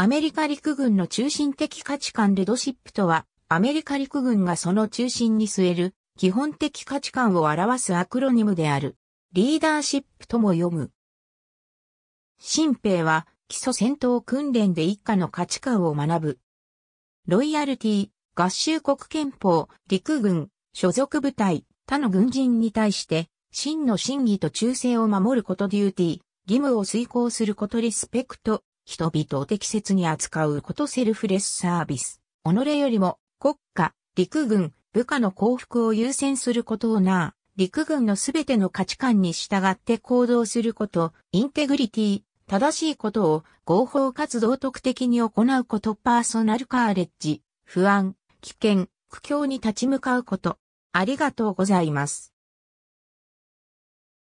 アメリカ陸軍の中心的価値観レドシップとは、アメリカ陸軍がその中心に据える基本的価値観を表すアクロニムである。リーダーシップとも読む。新兵は基礎戦闘訓練で一家の価値観を学ぶ。ロイヤルティ、合衆国憲法、陸軍、所属部隊、他の軍人に対して、真の真偽と忠誠を守ることデューティー、義務を遂行することリスペクト、人々を適切に扱うことセルフレスサービス。己よりも国家、陸軍、部下の幸福を優先することをな、陸軍のすべての価値観に従って行動すること、インテグリティ、正しいことを合法かつ道徳的に行うこと、パーソナルカーレッジ、不安、危険、苦境に立ち向かうこと。ありがとうございます。